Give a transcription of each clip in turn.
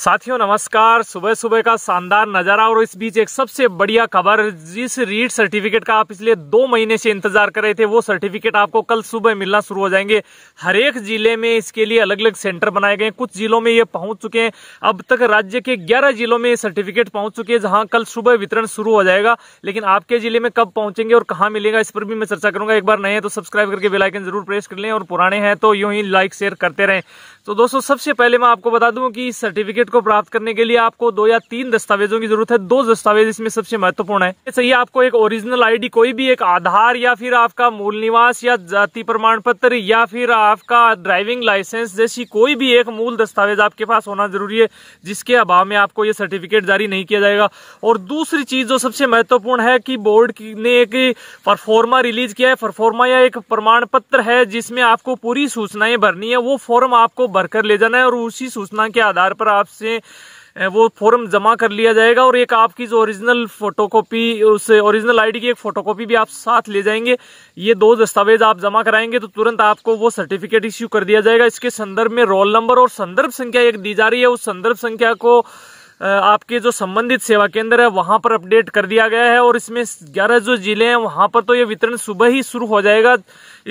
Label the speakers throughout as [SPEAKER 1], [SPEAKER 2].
[SPEAKER 1] साथियों नमस्कार सुबह सुबह का शानदार नजारा और इस बीच एक सबसे बढ़िया खबर जिस रीड सर्टिफिकेट का आप पिछले दो महीने से इंतजार कर रहे थे वो सर्टिफिकेट आपको कल सुबह मिलना शुरू हो जाएंगे हरेक जिले में इसके लिए अलग अलग सेंटर बनाए गए कुछ जिलों में ये पहुंच चुके हैं अब तक राज्य के ग्यारह जिलों में ये सर्टिफिकेट पहुंच चुके हैं जहां कल सुबह वितरण शुरू हो जाएगा लेकिन आपके जिले में कब पहुंचेंगे और कहाँ मिलेगा इस पर भी मैं चर्चा करूंगा एक बार नए हैं तो सब्सक्राइब करके बेलाइकन जरूर प्रेस कर लें और पुराने हैं तो यूं ही लाइक शेयर करते रहें तो दोस्तों सबसे पहले मैं आपको बता दूं कि सर्टिफिकेट सर्टिफिकेट को प्राप्त करने के लिए आपको दो या तीन दस्तावेजों की जरूरत है दो दस्तावेज इसमें सबसे महत्वपूर्ण है सही आपको एक ओरिजिनल आईडी कोई भी एक आधार या फिर आपका मूल निवास या जाति प्रमाण पत्र या फिर आपका ड्राइविंग लाइसेंस जैसी कोई भी एक मूल दस्तावेज आपके पास होना जरूरी है जिसके अभाव में आपको ये सर्टिफिकेट जारी नहीं किया जाएगा और दूसरी चीज जो सबसे महत्वपूर्ण है कि बोर्ड ने एक परफॉर्मा रिलीज किया है परफॉर्मा या एक प्रमाण पत्र है जिसमें आपको पूरी सूचनाएं भरनी है वो फॉर्म आपको भरकर ले जाना है और उसी सूचना के आधार पर आप आपसे वो फॉर्म जमा कर लिया जाएगा और एक आपकी जो ओरिजिनल फोटोकॉपी उस ओरिजिनल आईडी की एक फोटोकॉपी भी आप साथ ले जाएंगे ये दो दस्तावेज आप जमा कराएंगे तो तुरंत आपको वो सर्टिफिकेट इश्यू कर दिया जाएगा इसके संदर्भ में रोल नंबर और संदर्भ संख्या एक दी जा रही है उस संदर्भ संख्या को आपके जो संबंधित सेवा केंद्र है वहां पर अपडेट कर दिया गया है और इसमें ग्यारह जो जिले हैं वहां पर तो ये वितरण सुबह ही शुरू हो जाएगा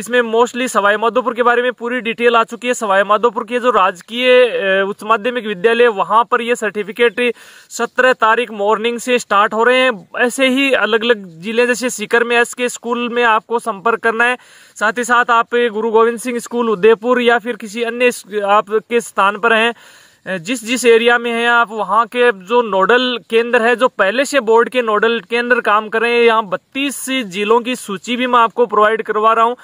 [SPEAKER 1] इसमें मोस्टली सवाईमाधोपुर के बारे में पूरी डिटेल आ चुकी है सवाईमाधोपुर के जो राजकीय उच्च माध्यमिक विद्यालय वहां पर ये सर्टिफिकेट सत्रह तारीख मॉर्निंग से स्टार्ट हो रहे हैं ऐसे ही अलग अलग जिले जैसे सीकर में एस के स्कूल में आपको संपर्क करना है साथ ही साथ आप गुरु गोविंद सिंह स्कूल उदयपुर या फिर किसी अन्य आपके स्थान पर हैं जिस जिस एरिया में हैं आप वहाँ के जो नोडल केंद्र है जो पहले से बोर्ड के नोडल केंद्र काम कर रहे हैं यहाँ बत्तीस जिलों की सूची भी मैं आपको प्रोवाइड करवा रहा हूँ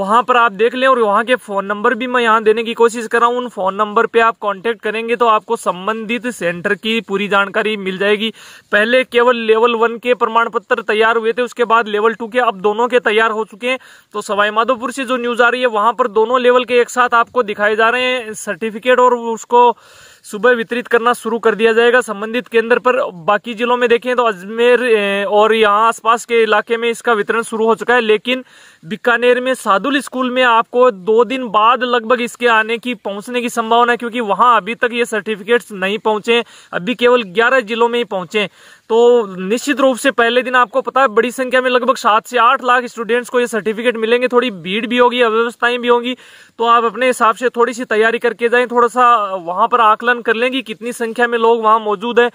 [SPEAKER 1] वहाँ पर आप देख लें और वहाँ के फ़ोन नंबर भी मैं यहाँ देने की कोशिश कर रहा हूँ उन फ़ोन नंबर पर आप कांटेक्ट करेंगे तो आपको संबंधित सेंटर की पूरी जानकारी मिल जाएगी पहले केवल लेवल वन के प्रमाण पत्र तैयार हुए थे उसके बाद लेवल टू के अब दोनों के तैयार हो चुके हैं तो सवाईमाधोपुर से जो न्यूज़ आ रही है वहाँ पर दोनों लेवल के एक साथ आपको दिखाए जा रहे हैं सर्टिफिकेट और उसको सुबह वितरित करना शुरू कर दिया जाएगा संबंधित केंद्र पर बाकी जिलों में देखें तो अजमेर और यहाँ आसपास के इलाके में इसका वितरण शुरू हो चुका है लेकिन बीकानेर में सादुल स्कूल में आपको दो दिन बाद लगभग इसके आने की पहुंचने की संभावना है क्योंकि वहां अभी तक ये सर्टिफिकेट्स नहीं पहुंचे अभी केवल ग्यारह जिलों में ही पहुंचे तो निश्चित रूप से पहले दिन आपको पता है बड़ी संख्या में लगभग सात से आठ लाख स्टूडेंट्स को ये सर्टिफिकेट मिलेंगे थोड़ी भीड़ भी होगी अव्यवस्थाएं भी होंगी तो आप अपने हिसाब से थोड़ी सी तैयारी करके जाएं थोड़ा सा वहां पर आकलन कर लेंगे कि कितनी संख्या में लोग वहां मौजूद है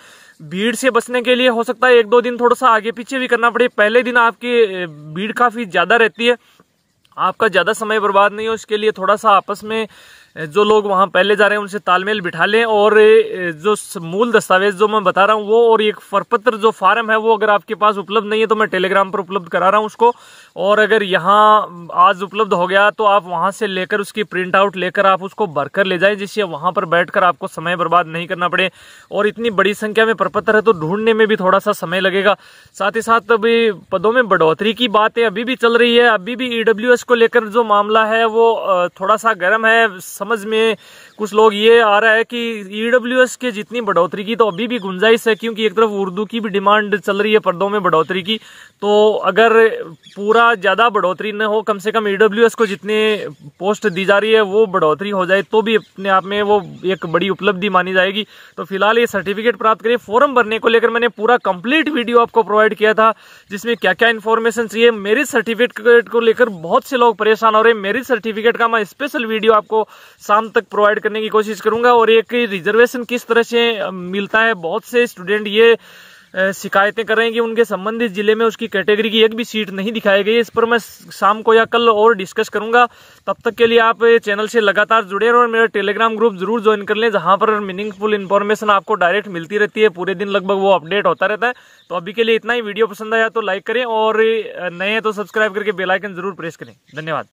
[SPEAKER 1] भीड़ से बचने के लिए हो सकता है एक दो दिन थोड़ा सा आगे पीछे भी करना पड़े पहले दिन आपकी भीड़ काफ़ी ज़्यादा रहती है आपका ज़्यादा समय बर्बाद नहीं हो इसके लिए थोड़ा सा आपस में जो लोग वहाँ पहले जा रहे हैं उनसे तालमेल बिठा लें और जो मूल दस्तावेज जो मैं बता रहा हूँ वो और एक फरपत्र जो फार्म है वो अगर आपके पास उपलब्ध नहीं है तो मैं टेलीग्राम पर उपलब्ध करा रहा हूँ उसको और अगर यहाँ आज उपलब्ध हो गया तो आप वहाँ से लेकर उसकी प्रिंट आउट लेकर आप उसको भरकर ले जाएं जिससे वहाँ पर बैठकर आपको समय बर्बाद नहीं करना पड़े और इतनी बड़ी संख्या में परपत्र है तो ढूंढने में भी थोड़ा सा समय लगेगा साथ ही साथ अभी पदों में बढ़ोतरी की बातें अभी भी चल रही है अभी भी ईडब्ल्यू e को लेकर जो मामला है वो थोड़ा सा गर्म है समझ में कुछ लोग ये आ रहा है कि ईडब्ल्यू e के जितनी बढ़ोतरी की तो अभी भी गुंजाइश है क्योंकि एक तरफ उर्दू की भी डिमांड चल रही है पर्दों में बढ़ोतरी की तो अगर पूरा ज़्यादा बढ़ोतरी न हो कम से कम ईडब्ल्यू e को जितने पोस्ट दी जा रही है वो बढ़ोतरी हो जाए तो भी अपने आप में वो एक बड़ी उपलब्धि मानी जाएगी तो फिलहाल ये सर्टिफिकेट प्राप्त करिए फॉर्म भरने को लेकर मैंने पूरा कंप्लीट वीडियो आपको प्रोवाइड किया था जिसमें क्या क्या इन्फॉर्मेशन चाहिए मेरिट सर्टिफिकेट को लेकर बहुत से लोग परेशान हो रहे हैं मेरिट सर्टिफिकेट का मैं स्पेशल वीडियो आपको शाम तक प्रोवाइड करने की कोशिश करूंगा और एक रिजर्वेशन किस तरह से मिलता है बहुत से स्टूडेंट ये शिकायतें कर रहे हैं कि उनके संबंधित जिले में उसकी कैटेगरी की एक भी सीट नहीं दिखाई गई इस पर मैं शाम को या कल और डिस्कस करूंगा तब तक के लिए आप चैनल से लगातार जुड़े रहें और मेरा टेलीग्राम ग्रुप जरूर ज्वाइन कर लें जहां पर मीनिंगफुल इन्फॉर्मेशन आपको डायरेक्ट मिलती रहती है पूरे दिन लगभग वो अपडेट होता रहता है तो अभी के लिए इतना ही वीडियो पसंद आया तो लाइक करें और नए हैं तो सब्सक्राइब करके बेलाइकन जरूर प्रेस करें धन्यवाद